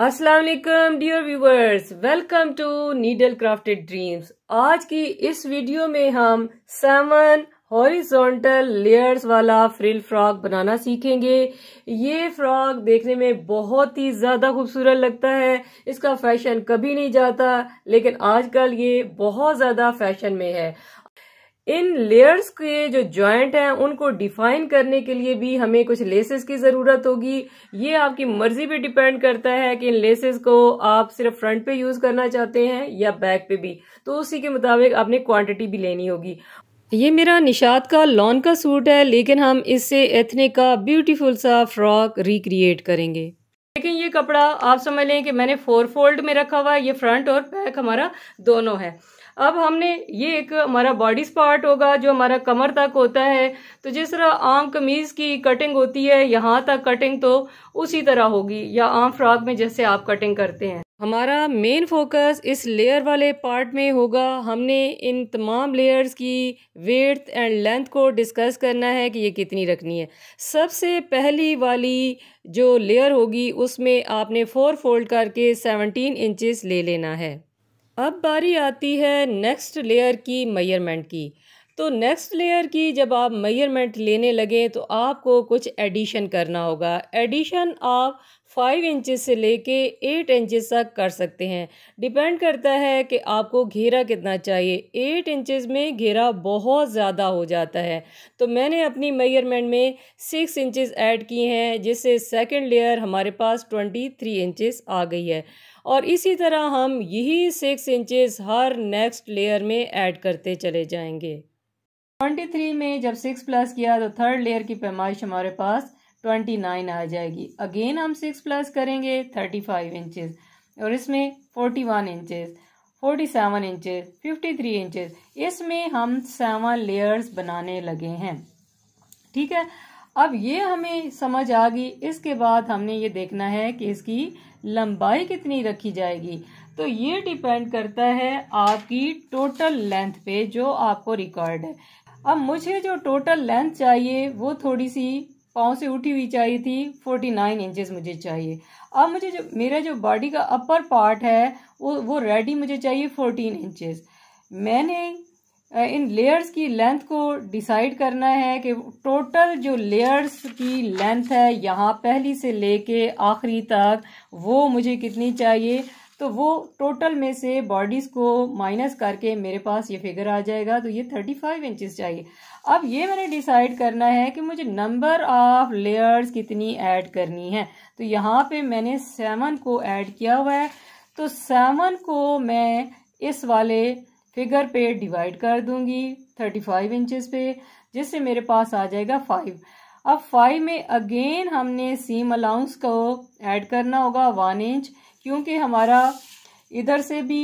वालेकुम dear viewers welcome to needle crafted dreams आज की इस वीडियो में हम सेवन हॉरिजॉन्टल लेयर्स वाला फ्रिल फ्रॉक बनाना सीखेंगे ये फ्रॉक देखने में बहुत ही ज़्यादा खूबसूरत लगता है इसका फैशन कभी नहीं जाता लेकिन आजकल ये बहुत ज़्यादा फैशन में है इन लेयर्स के जो जॉइंट हैं उनको डिफाइन करने के लिए भी हमें कुछ लेसेस की ज़रूरत होगी ये आपकी मर्जी पे डिपेंड करता है कि इन लेसेस को आप सिर्फ फ्रंट पे यूज़ करना चाहते हैं या बैक पे भी तो उसी के मुताबिक आपने क्वांटिटी भी लेनी होगी ये मेरा निषाद का लॉन का सूट है लेकिन हम इससे एथने का ब्यूटीफुल सा फ्रॉक रिक्रिएट करेंगे लेकिन ये कपड़ा आप समझ लें कि मैंने फोर फोल्ड में रखा हुआ है ये फ्रंट और बैक हमारा दोनों है अब हमने ये एक हमारा बॉडी पार्ट होगा जो हमारा कमर तक होता है तो जिस तरह आम कमीज की कटिंग होती है यहाँ तक कटिंग तो उसी तरह होगी या आम फ्रॉक में जैसे आप कटिंग करते हैं हमारा मेन फोकस इस लेयर वाले पार्ट में होगा हमने इन तमाम लेयर्स की वेट एंड लेंथ को डिस्कस करना है कि ये कितनी रखनी है सबसे पहली वाली जो लेयर होगी उसमें आपने फोर फोल्ड करके सेवनटीन इंचेस ले लेना है अब बारी आती है नेक्स्ट लेयर की मेयरमेंट की तो नेक्स्ट लेयर की जब आप मेयरमेंट लेने लगें तो आपको कुछ एडिशन करना होगा एडिशन आप फाइव इंचज़ से लेके एट इंचज़ तक कर सकते हैं डिपेंड करता है कि आपको घेरा कितना चाहिए एट इंचज़ में घेरा बहुत ज़्यादा हो जाता है तो मैंने अपनी मेयरमेंट में सिक्स इंचज़ ऐड की हैं जिससे सेकंड लेयर हमारे पास ट्वेंटी थ्री आ गई है और इसी तरह हम यही सिक्स इंचेस हर नेक्स्ट लेयर में ऐड करते चले जाएंगे 23 में जब सिक्स प्लस किया तो थर्ड लेयर की पैमाइश हमारे पास 29 आ जाएगी अगेन हम सिक्स प्लस करेंगे 35 इंचेस और इसमें 41 inches inches inches three inches इसमें हम सेवन लेयर्स बनाने लगे हैं ठीक है अब ये हमें समझ आ गई इसके बाद हमने ये देखना है कि इसकी लंबाई कितनी रखी जाएगी तो ये डिपेंड करता है आपकी टोटल लेंथ पे जो आपको रिकॉर्ड है अब मुझे जो टोटल लेंथ चाहिए वो थोड़ी सी पाँव से उठी हुई चाहिए थी फोर्टी नाइन इंचज़ मुझे चाहिए अब मुझे जो मेरा जो बॉडी का अपर पार्ट है वो वो रेडी मुझे चाहिए फोर्टीन इंचज़ मैंने इन लेयर्स की लेंथ को डिसाइड करना है कि टोटल जो लेयर्स की लेंथ है यहाँ पहली से लेके आखिरी तक वो मुझे कितनी चाहिए तो वो टोटल में से बॉडीज़ को माइनस करके मेरे पास ये फिगर आ जाएगा तो ये थर्टी फाइव इंचज़ चाहिए अब ये मैंने डिसाइड करना है कि मुझे नंबर ऑफ लेयर्स कितनी ऐड करनी है तो यहाँ पे मैंने सेवन को ऐड किया हुआ है तो सेवन को मैं इस वाले फिगर पे डिवाइड कर दूंगी थर्टी फाइव इंचज पे जिससे मेरे पास आ जाएगा फाइव अब फाइव में अगेन हमने सीम अलाउंस को ऐड करना होगा वन इंच क्योंकि हमारा इधर से भी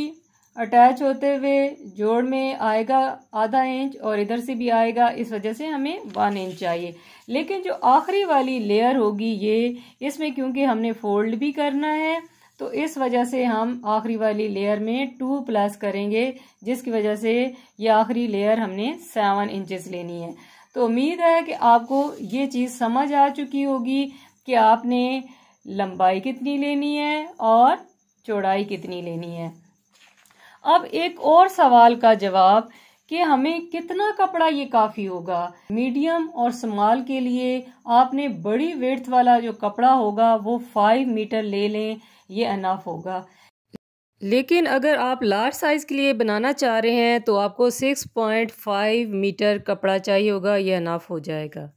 अटैच होते हुए जोड़ में आएगा आधा इंच और इधर से भी आएगा इस वजह से हमें वन इंच चाहिए लेकिन जो आखिरी वाली लेयर होगी ये इसमें क्योंकि हमने फोल्ड भी करना है तो इस वजह से हम आखिरी वाली लेयर में टू प्लस करेंगे जिसकी वजह से ये आखिरी लेयर हमने सेवन इंचेस लेनी है तो उम्मीद है कि आपको ये चीज़ समझ आ चुकी होगी कि आपने लंबाई कितनी लेनी है और चौड़ाई कितनी लेनी है अब एक और सवाल का जवाब कि हमें कितना कपड़ा ये काफ़ी होगा मीडियम और स्मॉल के लिए आपने बड़ी वेथ वाला जो कपड़ा होगा वो फाइव मीटर ले लें ये अनाफ होगा लेकिन अगर आप लार्ज साइज़ के लिए बनाना चाह रहे हैं तो आपको सिक्स पॉइंट फाइव मीटर कपड़ा चाहिए होगा ये अनाफ हो जाएगा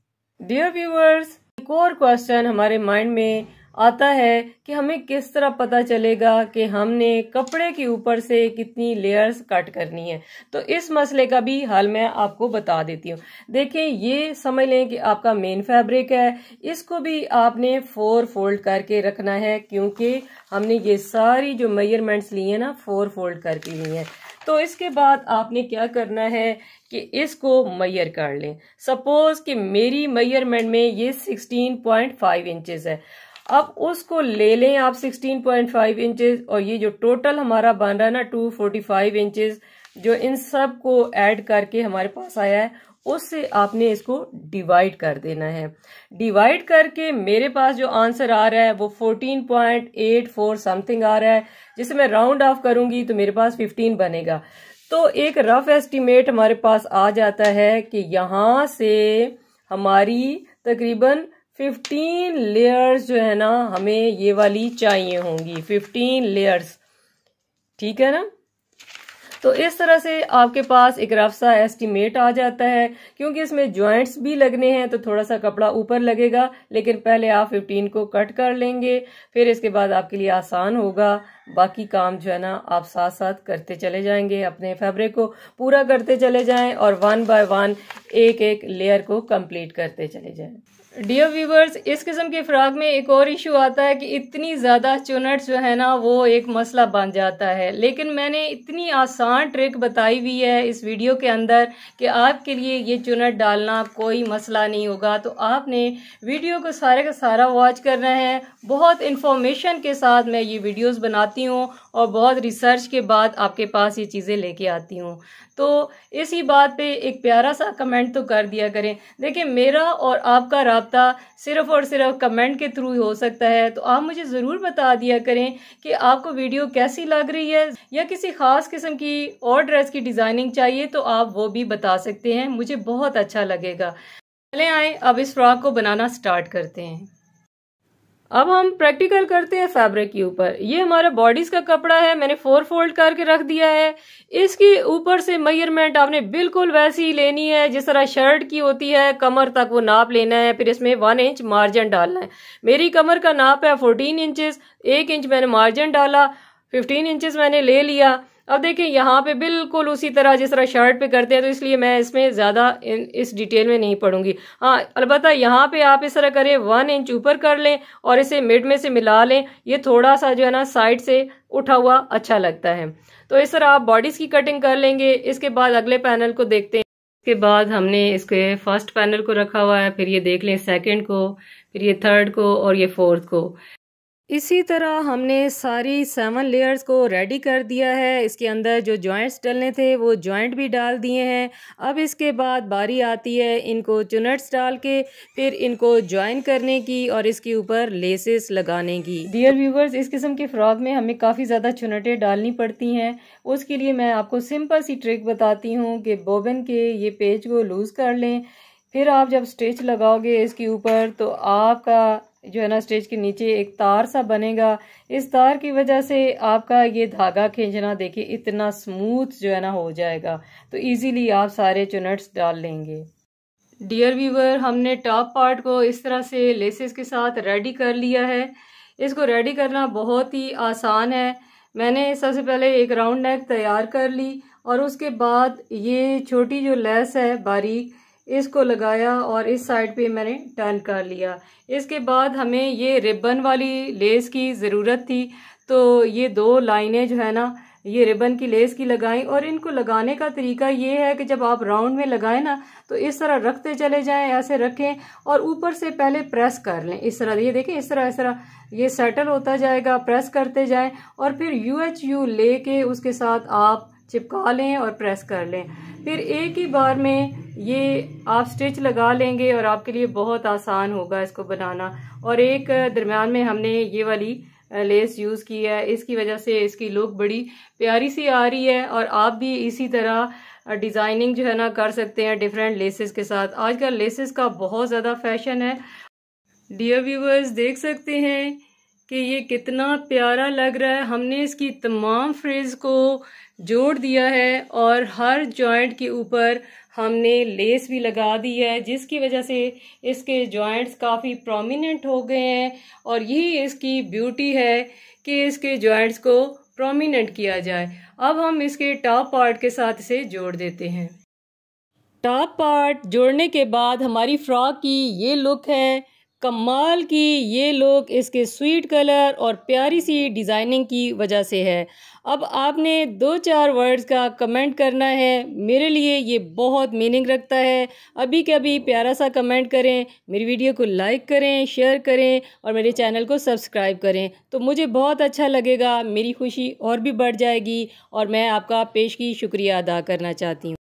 डियर व्यूवर्स एक और क्वेश्चन हमारे माइंड में आता है कि हमें किस तरह पता चलेगा कि हमने कपड़े के ऊपर से कितनी लेयर्स कट करनी है तो इस मसले का भी हल मैं आपको बता देती हूँ देखें ये समझ लें कि आपका मेन फैब्रिक है इसको भी आपने फोर फोल्ड करके रखना है क्योंकि हमने ये सारी जो मेजरमेंट्स ली है ना फोर फोल्ड करके ली है तो इसके बाद आपने क्या करना है कि इसको मैयर कर लें सपोज़ कि मेरी मैयरमेंट में ये 16.5 इंचेस है अब उसको ले लें आप 16.5 इंचेस और ये जो टोटल हमारा बन रहा है ना 245 इंचेस जो इन सब को ऐड करके हमारे पास आया है उससे आपने इसको डिवाइड कर देना है डिवाइड करके मेरे पास जो आंसर आ रहा है वो 14.84 समथिंग आ रहा है जिसे मैं राउंड ऑफ करूंगी तो मेरे पास 15 बनेगा तो एक रफ एस्टिमेट हमारे पास आ जाता है कि यहां से हमारी तकरीबन फिफ्टीन लेयर्स जो है ना हमें ये वाली चाहिए होंगी फिफ्टीन लेयर्स ठीक है ना तो इस तरह से आपके पास एक रफ सा एस्टिमेट आ जाता है क्योंकि इसमें ज्वाइंट्स भी लगने हैं तो थोड़ा सा कपड़ा ऊपर लगेगा लेकिन पहले आप 15 को कट कर लेंगे फिर इसके बाद आपके लिए आसान होगा बाकी काम जो है ना आप साथ साथ करते चले जाएंगे अपने फैब्रिक को पूरा करते चले जाएं और वन बाय वन एक एक लेयर को कंप्लीट करते चले जाएं डियर व्यूवर्स इस किस्म के फ्राक में एक और इशू आता है कि इतनी ज़्यादा चुनट जो है ना वो एक मसला बन जाता है लेकिन मैंने इतनी आसान ट्रिक बताई हुई है इस वीडियो के अंदर कि आपके लिए ये चुनट डालना कोई मसला नहीं होगा तो आपने वीडियो को सारे का सारा वॉच करना है बहुत इन्फॉर्मेशन के साथ मैं ये वीडियोज़ बनाती हूँ और बहुत रिसर्च के बाद आपके पास ये चीज़ें लेके आती हूँ तो इसी बात पे एक प्यारा सा कमेंट तो कर दिया करें देखिए मेरा और आपका रबता सिर्फ और सिर्फ कमेंट के थ्रू हो सकता है तो आप मुझे ज़रूर बता दिया करें कि आपको वीडियो कैसी लग रही है या किसी ख़ास किस्म की और ड्रेस की डिज़ाइनिंग चाहिए तो आप वो भी बता सकते हैं मुझे बहुत अच्छा लगेगा चले आए अब इस फ्रॉक को बनाना स्टार्ट करते हैं अब हम प्रैक्टिकल करते हैं फैब्रिक के ऊपर ये हमारा बॉडीज का कपड़ा है मैंने फोर फोल्ड करके रख दिया है इसके ऊपर से मेयरमेंट आपने बिल्कुल वैसी ही लेनी है जिस तरह शर्ट की होती है कमर तक वो नाप लेना है फिर इसमें वन इंच मार्जिन डालना है मेरी कमर का नाप है फोर्टीन इंचेस एक इंच मैंने मार्जिन डाला फिफ्टीन इंचज मैंने ले लिया अब देखें यहाँ पे बिल्कुल उसी तरह जिस तरह शर्ट पे करते हैं तो इसलिए मैं इसमें ज़्यादा इस डिटेल में नहीं पढ़ूंगी हाँ अलबत्त यहाँ पे आप इस तरह करें वन इंच ऊपर कर लें और इसे मिड में से मिला लें ये थोड़ा सा जो है ना साइड से उठा हुआ अच्छा लगता है तो इस तरह आप बॉडीज़ की कटिंग कर लेंगे इसके बाद अगले पैनल को देखते हैं इसके बाद हमने इसके फर्स्ट पैनल को रखा हुआ है फिर ये देख लें सेकेंड को फिर ये थर्ड को और ये फोर्थ को इसी तरह हमने सारी सेवन लेयर्स को रेडी कर दिया है इसके अंदर जो जॉइंट्स डलने थे वो जॉइंट भी डाल दिए हैं अब इसके बाद बारी आती है इनको चुनट्स डाल के फिर इनको जॉइन करने की और इसके ऊपर लेसेस लगाने की डियर व्यूवर्स इस किस्म के फ्रॉक में हमें काफ़ी ज़्यादा चुनटें डालनी पड़ती हैं उसके लिए मैं आपको सिंपल सी ट्रिक बताती हूँ कि बोबन के ये पेज को लूज़ कर लें फिर आप जब स्टिच लगाओगे इसके ऊपर तो आपका जो है ना स्टेज के नीचे एक तार सा बनेगा इस तार की वजह से आपका ये धागा खींचना देखिए इतना स्मूथ जो है ना हो जाएगा तो इजीली आप सारे चुनट्स डाल लेंगे डियर व्यूवर हमने टॉप पार्ट को इस तरह से लेसेस के साथ रेडी कर लिया है इसको रेडी करना बहुत ही आसान है मैंने सबसे पहले एक राउंड नेक तैयार कर ली और उसके बाद ये छोटी जो लेस है बारीक इसको लगाया और इस साइड पे मैंने टर्न कर लिया इसके बाद हमें ये रिबन वाली लेस की ज़रूरत थी तो ये दो लाइनें जो है ना ये रिबन की लेस की लगाएं और इनको लगाने का तरीका ये है कि जब आप राउंड में लगाएं ना तो इस तरह रखते चले जाएं ऐसे रखें और ऊपर से पहले प्रेस कर लें इस तरह ये देखें इस तरह इस तरह ये सेटल होता जाएगा प्रेस करते जाएं और फिर यू एच यू ले उसके साथ आप चिपका लें और प्रेस कर लें फिर एक ही बार में ये आप स्टिच लगा लेंगे और आपके लिए बहुत आसान होगा इसको बनाना और एक दरमियान में हमने ये वाली लेस यूज़ की है इसकी वजह से इसकी लुक बड़ी प्यारी सी आ रही है और आप भी इसी तरह डिज़ाइनिंग जो है ना कर सकते हैं डिफरेंट लेसेस के साथ आजकल लेसेस का बहुत ज़्यादा फैशन है डियर व्यूवर्स देख सकते हैं कि ये कितना प्यारा लग रहा है हमने इसकी तमाम फ्रेज को जोड़ दिया है और हर जॉइंट के ऊपर हमने लेस भी लगा दी है जिसकी वजह से इसके जॉइंट्स काफ़ी प्रोमिनेंट हो गए हैं और यही इसकी ब्यूटी है कि इसके जॉइंट्स को प्रोमिनेंट किया जाए अब हम इसके टॉप पार्ट के साथ इसे जोड़ देते हैं टॉप पार्ट जोड़ने के बाद हमारी फ्रॉक की ये लुक है कमाल की ये लुक इसके स्वीट कलर और प्यारी सी डिज़ाइनिंग की वजह से है अब आपने दो चार वर्ड्स का कमेंट करना है मेरे लिए ये बहुत मीनिंग रखता है अभी के अभी प्यारा सा कमेंट करें मेरी वीडियो को लाइक करें शेयर करें और मेरे चैनल को सब्सक्राइब करें तो मुझे बहुत अच्छा लगेगा मेरी खुशी और भी बढ़ जाएगी और मैं आपका पेश की शुक्रिया अदा करना चाहती हूँ